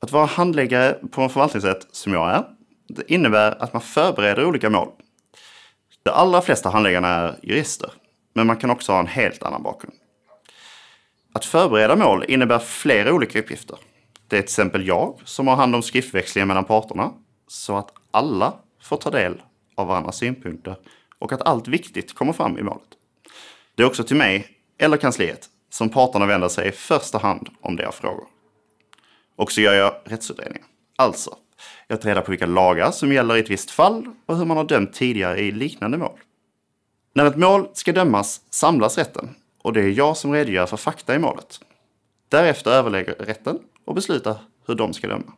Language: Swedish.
Att vara handläggare på en förvaltningsrätt, som jag är, det innebär att man förbereder olika mål. De allra flesta handläggarna är jurister, men man kan också ha en helt annan bakgrund. Att förbereda mål innebär flera olika uppgifter. Det är till exempel jag som har hand om skriftväxlingen mellan parterna, så att alla får ta del av varandras synpunkter och att allt viktigt kommer fram i målet. Det är också till mig, eller kansliet, som parterna vänder sig i första hand om de har frågor. Och så gör jag rättsutredningar. Alltså, jag tar reda på vilka lagar som gäller i ett visst fall och hur man har dömt tidigare i liknande mål. När ett mål ska dömas samlas rätten och det är jag som redogör för fakta i målet. Därefter överlägger rätten och beslutar hur de ska döma.